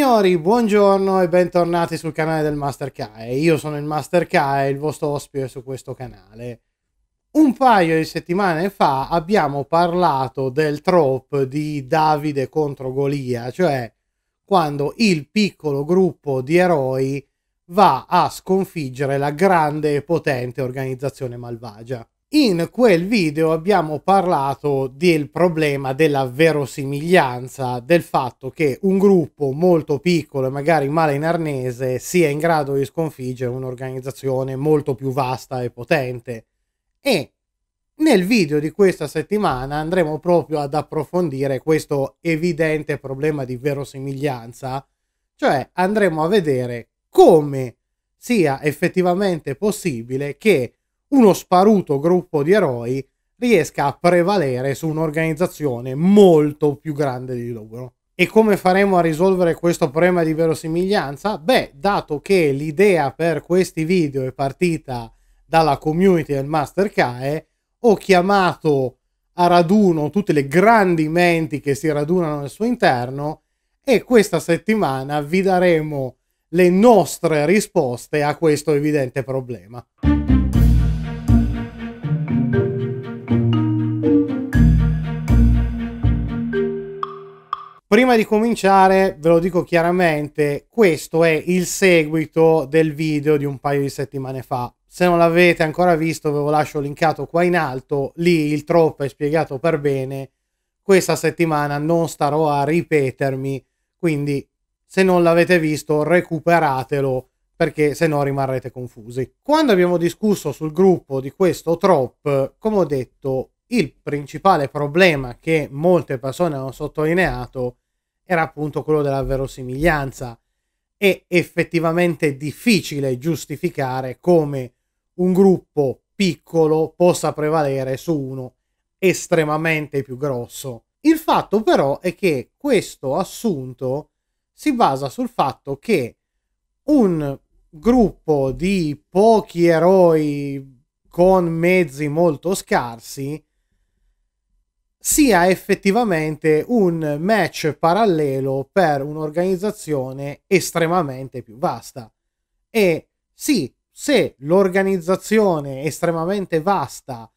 Signori, buongiorno e bentornati sul canale del Master Kai. Io sono il Master Kai, il vostro ospite su questo canale. Un paio di settimane fa abbiamo parlato del trope di Davide contro Golia, cioè quando il piccolo gruppo di eroi va a sconfiggere la grande e potente organizzazione malvagia. In quel video abbiamo parlato del problema della verosimiglianza, del fatto che un gruppo molto piccolo e magari male in arnese sia in grado di sconfiggere un'organizzazione molto più vasta e potente. E nel video di questa settimana andremo proprio ad approfondire questo evidente problema di verosimiglianza, cioè andremo a vedere come sia effettivamente possibile che uno sparuto gruppo di eroi riesca a prevalere su un'organizzazione molto più grande di loro. E come faremo a risolvere questo problema di verosimiglianza? Beh, dato che l'idea per questi video è partita dalla community del Mastercae, ho chiamato a raduno tutte le grandi menti che si radunano al suo interno e questa settimana vi daremo le nostre risposte a questo evidente problema. prima di cominciare, ve lo dico chiaramente, questo è il seguito del video di un paio di settimane fa. Se non l'avete ancora visto, ve lo lascio linkato qua in alto, lì il troppo è spiegato per bene. Questa settimana non starò a ripetermi, quindi se non l'avete visto recuperatelo perché se no rimarrete confusi. Quando abbiamo discusso sul gruppo di questo trop, come ho detto, il principale problema che molte persone hanno sottolineato è era appunto quello della verosimiglianza. È effettivamente difficile giustificare come un gruppo piccolo possa prevalere su uno estremamente più grosso. Il fatto però è che questo assunto si basa sul fatto che un gruppo di pochi eroi con mezzi molto scarsi sia effettivamente un match parallelo per un'organizzazione estremamente più vasta. E sì, se l'organizzazione estremamente vasta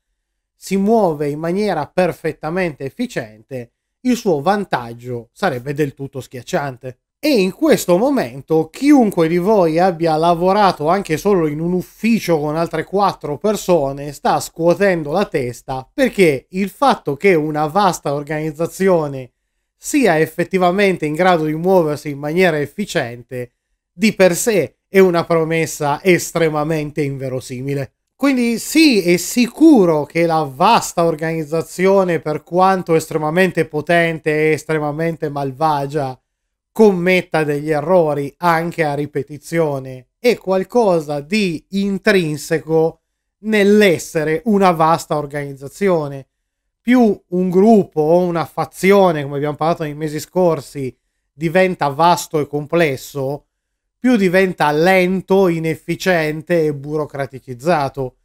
si muove in maniera perfettamente efficiente, il suo vantaggio sarebbe del tutto schiacciante. E in questo momento chiunque di voi abbia lavorato anche solo in un ufficio con altre quattro persone sta scuotendo la testa perché il fatto che una vasta organizzazione sia effettivamente in grado di muoversi in maniera efficiente di per sé è una promessa estremamente inverosimile. Quindi sì, è sicuro che la vasta organizzazione, per quanto estremamente potente e estremamente malvagia, commetta degli errori anche a ripetizione, è qualcosa di intrinseco nell'essere una vasta organizzazione. Più un gruppo o una fazione, come abbiamo parlato nei mesi scorsi, diventa vasto e complesso, più diventa lento, inefficiente e burocraticizzato.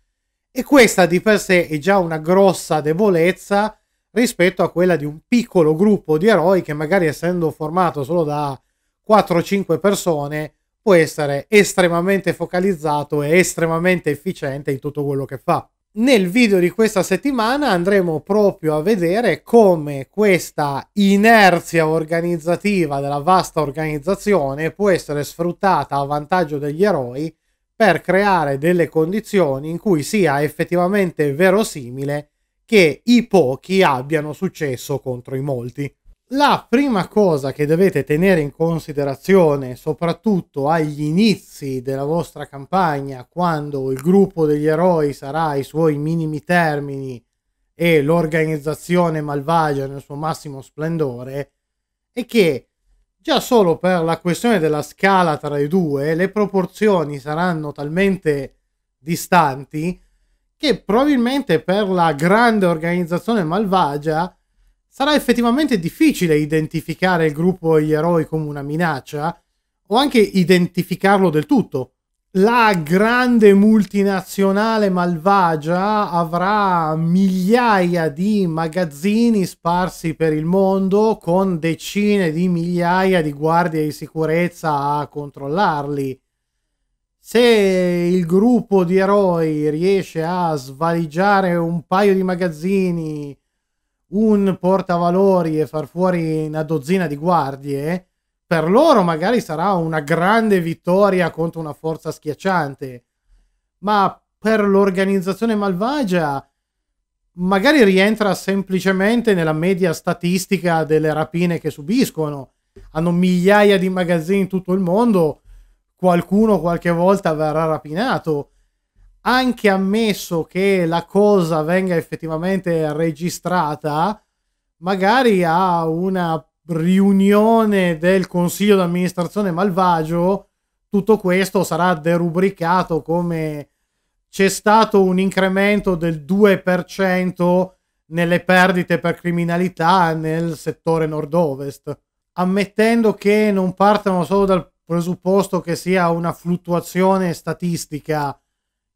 E questa di per sé è già una grossa debolezza rispetto a quella di un piccolo gruppo di eroi che magari essendo formato solo da 4-5 persone può essere estremamente focalizzato e estremamente efficiente in tutto quello che fa. Nel video di questa settimana andremo proprio a vedere come questa inerzia organizzativa della vasta organizzazione può essere sfruttata a vantaggio degli eroi per creare delle condizioni in cui sia effettivamente verosimile che i pochi abbiano successo contro i molti. La prima cosa che dovete tenere in considerazione, soprattutto agli inizi della vostra campagna, quando il gruppo degli eroi sarà ai suoi minimi termini e l'organizzazione malvagia nel suo massimo splendore, è che già solo per la questione della scala tra i due, le proporzioni saranno talmente distanti che probabilmente per la grande organizzazione malvagia sarà effettivamente difficile identificare il gruppo e gli eroi come una minaccia o anche identificarlo del tutto. La grande multinazionale malvagia avrà migliaia di magazzini sparsi per il mondo con decine di migliaia di guardie di sicurezza a controllarli se il gruppo di eroi riesce a svaligiare un paio di magazzini, un portavalori e far fuori una dozzina di guardie, per loro magari sarà una grande vittoria contro una forza schiacciante, ma per l'organizzazione malvagia magari rientra semplicemente nella media statistica delle rapine che subiscono. Hanno migliaia di magazzini in tutto il mondo qualcuno qualche volta verrà rapinato. Anche ammesso che la cosa venga effettivamente registrata, magari a una riunione del consiglio d'amministrazione malvagio, tutto questo sarà derubricato come c'è stato un incremento del 2% nelle perdite per criminalità nel settore nord-ovest. Ammettendo che non partano solo dal presupposto che sia una fluttuazione statistica,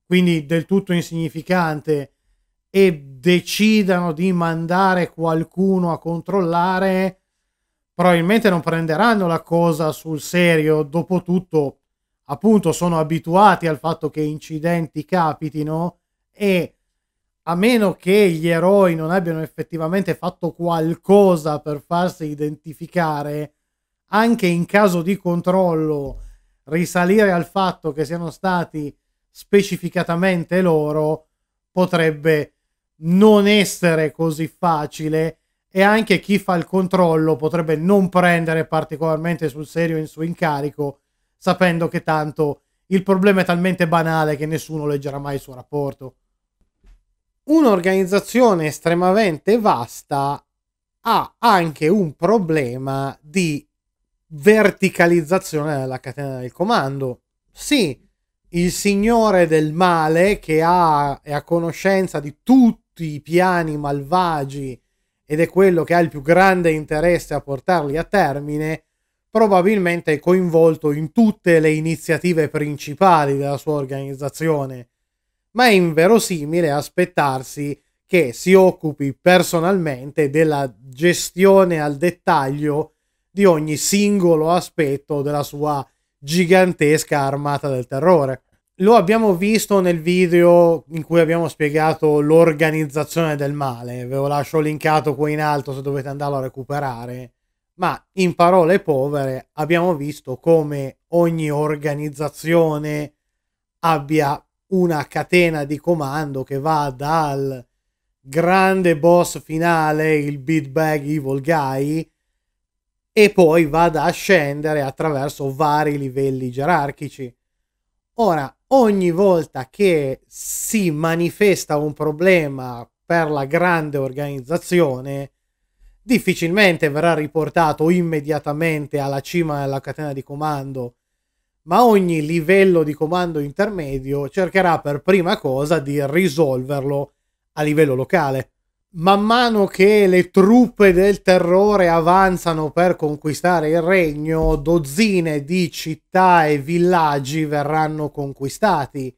quindi del tutto insignificante, e decidano di mandare qualcuno a controllare, probabilmente non prenderanno la cosa sul serio. Dopotutto, appunto, sono abituati al fatto che incidenti capitino e a meno che gli eroi non abbiano effettivamente fatto qualcosa per farsi identificare, anche in caso di controllo risalire al fatto che siano stati specificatamente loro potrebbe non essere così facile e anche chi fa il controllo potrebbe non prendere particolarmente sul serio il suo incarico sapendo che tanto il problema è talmente banale che nessuno leggerà mai il suo rapporto. Un'organizzazione estremamente vasta ha anche un problema di verticalizzazione della catena del comando. Sì, il signore del male che ha, è a conoscenza di tutti i piani malvagi ed è quello che ha il più grande interesse a portarli a termine, probabilmente è coinvolto in tutte le iniziative principali della sua organizzazione, ma è inverosimile aspettarsi che si occupi personalmente della gestione al dettaglio di ogni singolo aspetto della sua gigantesca armata del terrore. Lo abbiamo visto nel video in cui abbiamo spiegato l'organizzazione del male, ve lo lascio linkato qui in alto se dovete andarlo a recuperare, ma in parole povere abbiamo visto come ogni organizzazione abbia una catena di comando che va dal grande boss finale, il beatbag Evil Guy, e poi vada a scendere attraverso vari livelli gerarchici. Ora, ogni volta che si manifesta un problema per la grande organizzazione, difficilmente verrà riportato immediatamente alla cima della catena di comando, ma ogni livello di comando intermedio cercherà per prima cosa di risolverlo a livello locale man mano che le truppe del terrore avanzano per conquistare il regno, dozzine di città e villaggi verranno conquistati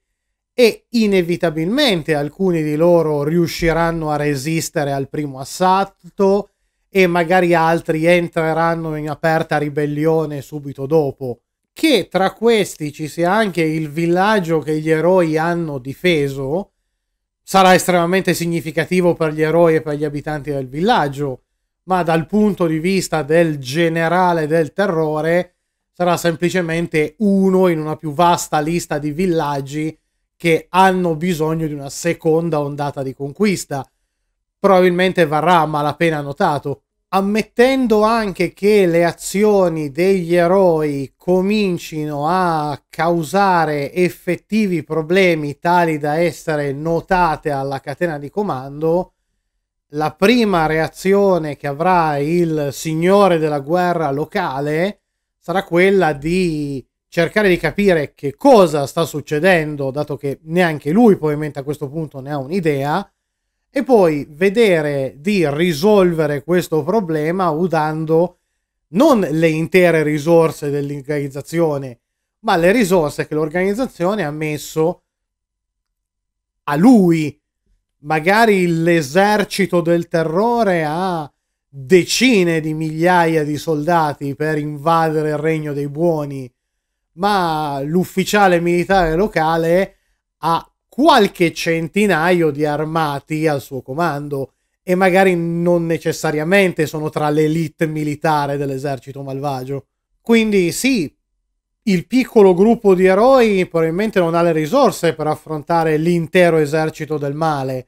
e inevitabilmente alcuni di loro riusciranno a resistere al primo assalto e magari altri entreranno in aperta ribellione subito dopo. Che tra questi ci sia anche il villaggio che gli eroi hanno difeso, sarà estremamente significativo per gli eroi e per gli abitanti del villaggio, ma dal punto di vista del generale del terrore sarà semplicemente uno in una più vasta lista di villaggi che hanno bisogno di una seconda ondata di conquista. Probabilmente varrà a malapena notato ammettendo anche che le azioni degli eroi comincino a causare effettivi problemi tali da essere notate alla catena di comando, la prima reazione che avrà il signore della guerra locale sarà quella di cercare di capire che cosa sta succedendo, dato che neanche lui probabilmente a questo punto ne ha un'idea, e poi vedere di risolvere questo problema usando non le intere risorse dell'organizzazione, ma le risorse che l'organizzazione ha messo a lui. Magari l'esercito del terrore ha decine di migliaia di soldati per invadere il regno dei buoni, ma l'ufficiale militare locale ha qualche centinaio di armati al suo comando e magari non necessariamente sono tra l'elite militare dell'esercito malvagio. Quindi sì, il piccolo gruppo di eroi probabilmente non ha le risorse per affrontare l'intero esercito del male,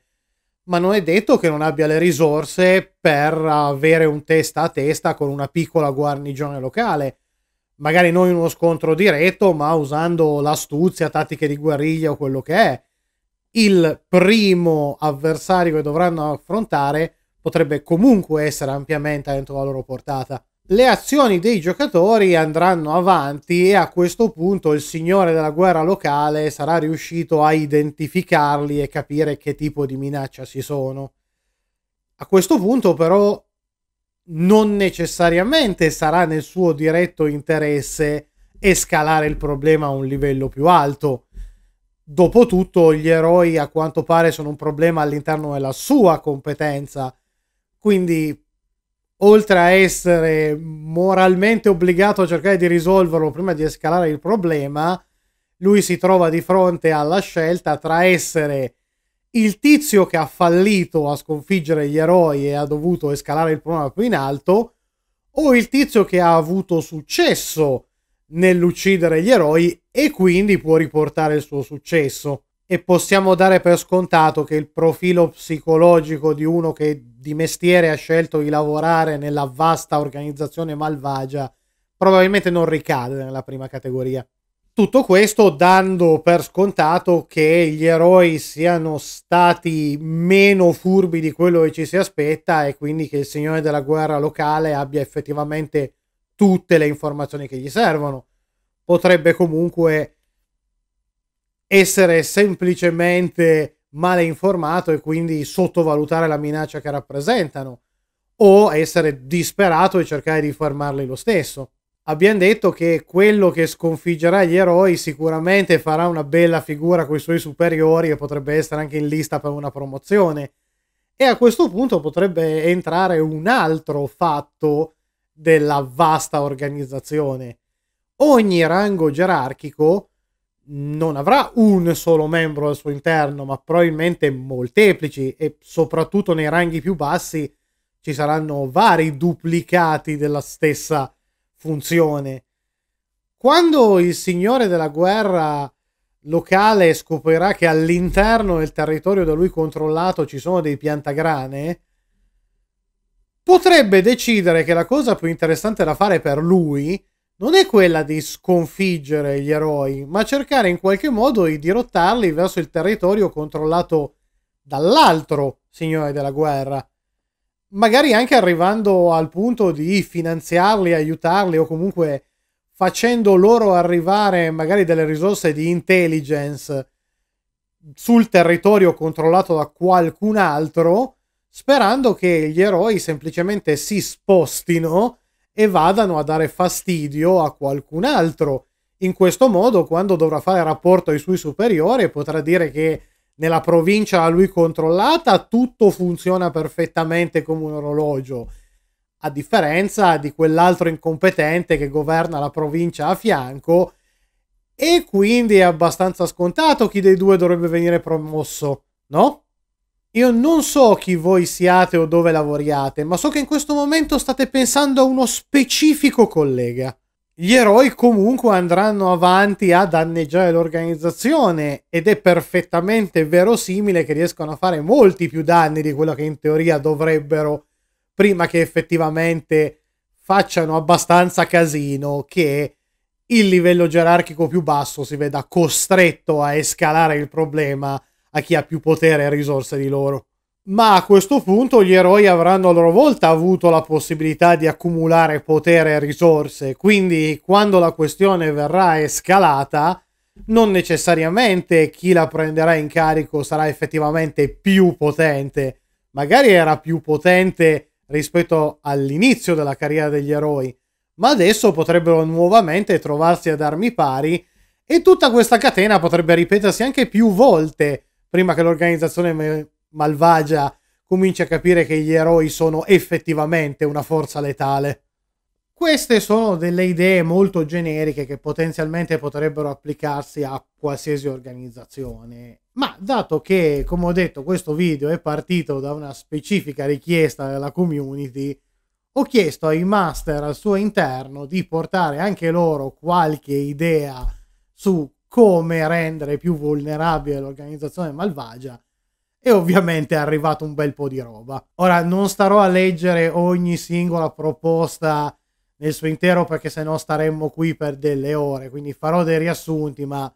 ma non è detto che non abbia le risorse per avere un testa a testa con una piccola guarnigione locale. Magari non in uno scontro diretto, ma usando l'astuzia, tattiche di guerriglia o quello che è il primo avversario che dovranno affrontare potrebbe comunque essere ampiamente dentro la loro portata. Le azioni dei giocatori andranno avanti e a questo punto il signore della guerra locale sarà riuscito a identificarli e capire che tipo di minaccia si sono. A questo punto però non necessariamente sarà nel suo diretto interesse escalare il problema a un livello più alto Dopotutto gli eroi a quanto pare sono un problema all'interno della sua competenza, quindi oltre a essere moralmente obbligato a cercare di risolverlo prima di escalare il problema, lui si trova di fronte alla scelta tra essere il tizio che ha fallito a sconfiggere gli eroi e ha dovuto escalare il problema più in alto, o il tizio che ha avuto successo nell'uccidere gli eroi e quindi può riportare il suo successo. E possiamo dare per scontato che il profilo psicologico di uno che di mestiere ha scelto di lavorare nella vasta organizzazione malvagia probabilmente non ricade nella prima categoria. Tutto questo dando per scontato che gli eroi siano stati meno furbi di quello che ci si aspetta e quindi che il signore della guerra locale abbia effettivamente tutte le informazioni che gli servono potrebbe comunque essere semplicemente male informato e quindi sottovalutare la minaccia che rappresentano o essere disperato e cercare di fermarli lo stesso. Abbiamo detto che quello che sconfiggerà gli eroi sicuramente farà una bella figura con i suoi superiori e potrebbe essere anche in lista per una promozione. E a questo punto potrebbe entrare un altro fatto della vasta organizzazione, ogni rango gerarchico non avrà un solo membro al suo interno, ma probabilmente molteplici e soprattutto nei ranghi più bassi ci saranno vari duplicati della stessa funzione. Quando il signore della guerra locale scoprirà che all'interno del territorio da lui controllato ci sono dei piantagrane, potrebbe decidere che la cosa più interessante da fare per lui è non è quella di sconfiggere gli eroi, ma cercare in qualche modo di dirottarli verso il territorio controllato dall'altro signore della guerra. Magari anche arrivando al punto di finanziarli, aiutarli o comunque facendo loro arrivare magari delle risorse di intelligence sul territorio controllato da qualcun altro, sperando che gli eroi semplicemente si spostino e vadano a dare fastidio a qualcun altro. In questo modo, quando dovrà fare rapporto ai suoi superiori, potrà dire che nella provincia a lui controllata tutto funziona perfettamente come un orologio, a differenza di quell'altro incompetente che governa la provincia a fianco e quindi è abbastanza scontato chi dei due dovrebbe venire promosso, no? Io non so chi voi siate o dove lavoriate, ma so che in questo momento state pensando a uno specifico collega. Gli eroi comunque andranno avanti a danneggiare l'organizzazione ed è perfettamente verosimile che riescano a fare molti più danni di quello che in teoria dovrebbero prima che effettivamente facciano abbastanza casino che il livello gerarchico più basso si veda costretto a escalare il problema a chi ha più potere e risorse di loro. Ma a questo punto gli eroi avranno a loro volta avuto la possibilità di accumulare potere e risorse, quindi quando la questione verrà escalata, non necessariamente chi la prenderà in carico sarà effettivamente più potente, magari era più potente rispetto all'inizio della carriera degli eroi, ma adesso potrebbero nuovamente trovarsi ad armi pari e tutta questa catena potrebbe ripetersi anche più volte prima che l'organizzazione malvagia cominci a capire che gli eroi sono effettivamente una forza letale. Queste sono delle idee molto generiche che potenzialmente potrebbero applicarsi a qualsiasi organizzazione, ma dato che, come ho detto, questo video è partito da una specifica richiesta della community, ho chiesto ai master al suo interno di portare anche loro qualche idea su come rendere più vulnerabile l'organizzazione malvagia e ovviamente è arrivato un bel po' di roba. Ora non starò a leggere ogni singola proposta nel suo intero perché se no staremmo qui per delle ore, quindi farò dei riassunti ma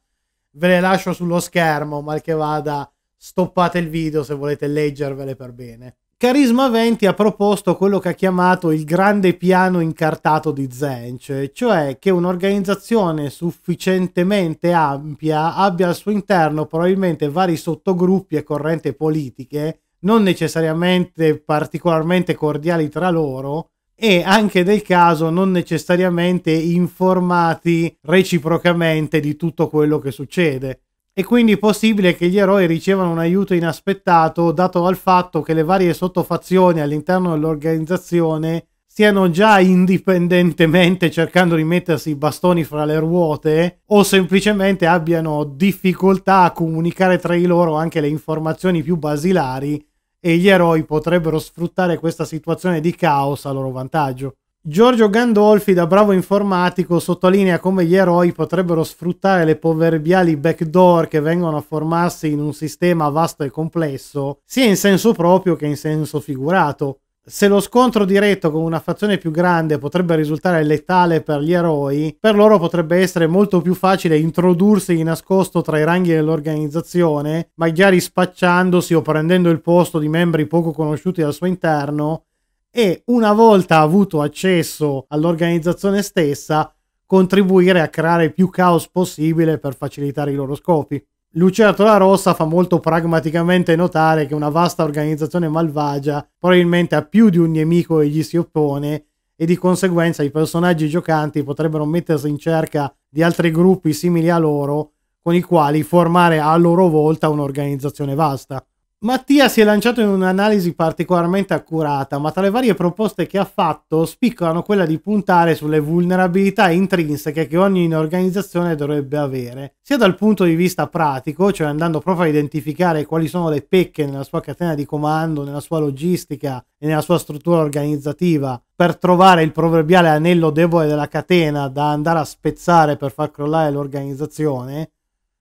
ve le lascio sullo schermo, mal che vada stoppate il video se volete leggervele per bene. Carisma 20 ha proposto quello che ha chiamato il grande piano incartato di Zench, cioè, cioè che un'organizzazione sufficientemente ampia abbia al suo interno probabilmente vari sottogruppi e correnti politiche, non necessariamente particolarmente cordiali tra loro, e anche del caso non necessariamente informati reciprocamente di tutto quello che succede e quindi è possibile che gli eroi ricevano un aiuto inaspettato dato al fatto che le varie sottofazioni all'interno dell'organizzazione stiano già indipendentemente cercando di mettersi i bastoni fra le ruote o semplicemente abbiano difficoltà a comunicare tra di loro anche le informazioni più basilari e gli eroi potrebbero sfruttare questa situazione di caos a loro vantaggio. Giorgio Gandolfi, da bravo informatico, sottolinea come gli eroi potrebbero sfruttare le proverbiali backdoor che vengono a formarsi in un sistema vasto e complesso, sia in senso proprio che in senso figurato. Se lo scontro diretto con una fazione più grande potrebbe risultare letale per gli eroi, per loro potrebbe essere molto più facile introdursi di nascosto tra i ranghi dell'organizzazione, magari spacciandosi o prendendo il posto di membri poco conosciuti al suo interno, e una volta avuto accesso all'organizzazione stessa contribuire a creare più caos possibile per facilitare i loro scopi. Lucertola Rossa fa molto pragmaticamente notare che una vasta organizzazione malvagia probabilmente ha più di un nemico e gli si oppone e di conseguenza i personaggi giocanti potrebbero mettersi in cerca di altri gruppi simili a loro con i quali formare a loro volta un'organizzazione vasta. Mattia si è lanciato in un'analisi particolarmente accurata, ma tra le varie proposte che ha fatto spiccano quella di puntare sulle vulnerabilità intrinseche che ogni organizzazione dovrebbe avere, sia dal punto di vista pratico, cioè andando proprio a identificare quali sono le pecche nella sua catena di comando, nella sua logistica e nella sua struttura organizzativa, per trovare il proverbiale anello debole della catena da andare a spezzare per far crollare l'organizzazione,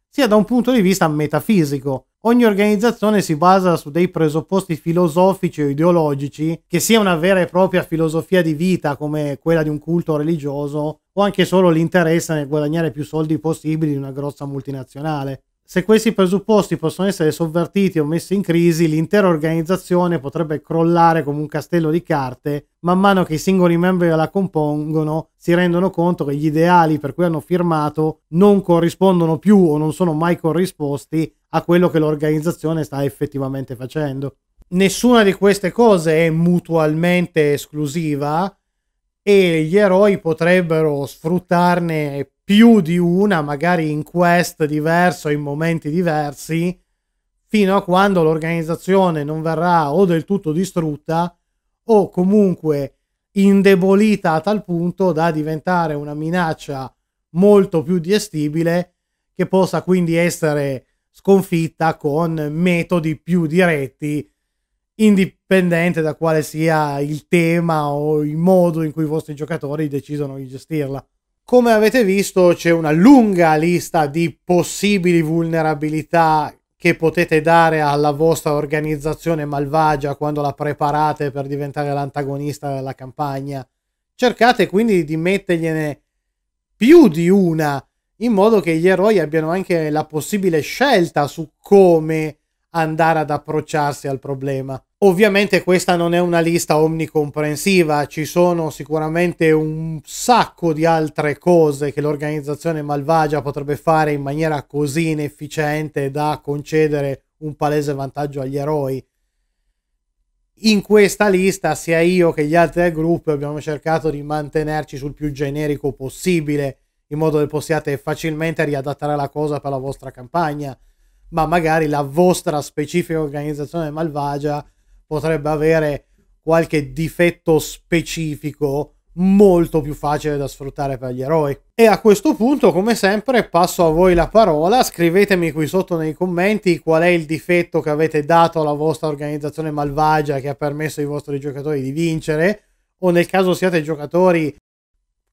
sia da un punto di vista metafisico Ogni organizzazione si basa su dei presupposti filosofici o ideologici, che sia una vera e propria filosofia di vita come quella di un culto religioso o anche solo l'interesse nel guadagnare più soldi possibili di una grossa multinazionale. Se questi presupposti possono essere sovvertiti o messi in crisi, l'intera organizzazione potrebbe crollare come un castello di carte man mano che i singoli membri la compongono si rendono conto che gli ideali per cui hanno firmato non corrispondono più o non sono mai corrisposti a quello che l'organizzazione sta effettivamente facendo. Nessuna di queste cose è mutualmente esclusiva e gli eroi potrebbero sfruttarne più di una, magari in quest diverso, in momenti diversi, fino a quando l'organizzazione non verrà o del tutto distrutta o comunque indebolita a tal punto da diventare una minaccia molto più gestibile che possa quindi essere sconfitta con metodi più diretti indipendente da quale sia il tema o il modo in cui i vostri giocatori decidono di gestirla. Come avete visto c'è una lunga lista di possibili vulnerabilità che potete dare alla vostra organizzazione malvagia quando la preparate per diventare l'antagonista della campagna. Cercate quindi di mettergliene più di una in modo che gli eroi abbiano anche la possibile scelta su come andare ad approcciarsi al problema. Ovviamente questa non è una lista omnicomprensiva, ci sono sicuramente un sacco di altre cose che l'organizzazione malvagia potrebbe fare in maniera così inefficiente da concedere un palese vantaggio agli eroi. In questa lista sia io che gli altri del gruppo abbiamo cercato di mantenerci sul più generico possibile, in modo che possiate facilmente riadattare la cosa per la vostra campagna ma magari la vostra specifica organizzazione malvagia potrebbe avere qualche difetto specifico molto più facile da sfruttare per gli eroi. E a questo punto, come sempre, passo a voi la parola. Scrivetemi qui sotto nei commenti qual è il difetto che avete dato alla vostra organizzazione malvagia che ha permesso ai vostri giocatori di vincere o nel caso siate giocatori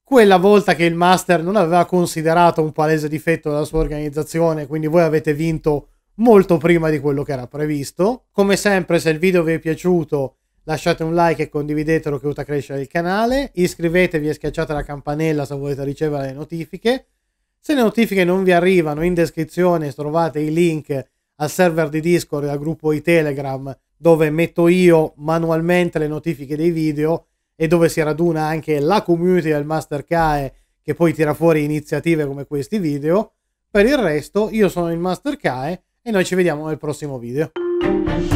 quella volta che il master non aveva considerato un palese difetto della sua organizzazione, quindi voi avete vinto molto prima di quello che era previsto. Come sempre, se il video vi è piaciuto, lasciate un like e condividetelo che aiuta a crescere il canale, iscrivetevi e schiacciate la campanella se volete ricevere le notifiche. Se le notifiche non vi arrivano, in descrizione trovate i link al server di Discord e al gruppo di Telegram dove metto io manualmente le notifiche dei video e dove si raduna anche la community del Master Kae che poi tira fuori iniziative come questi video. Per il resto io sono il Master Kae e noi ci vediamo nel prossimo video.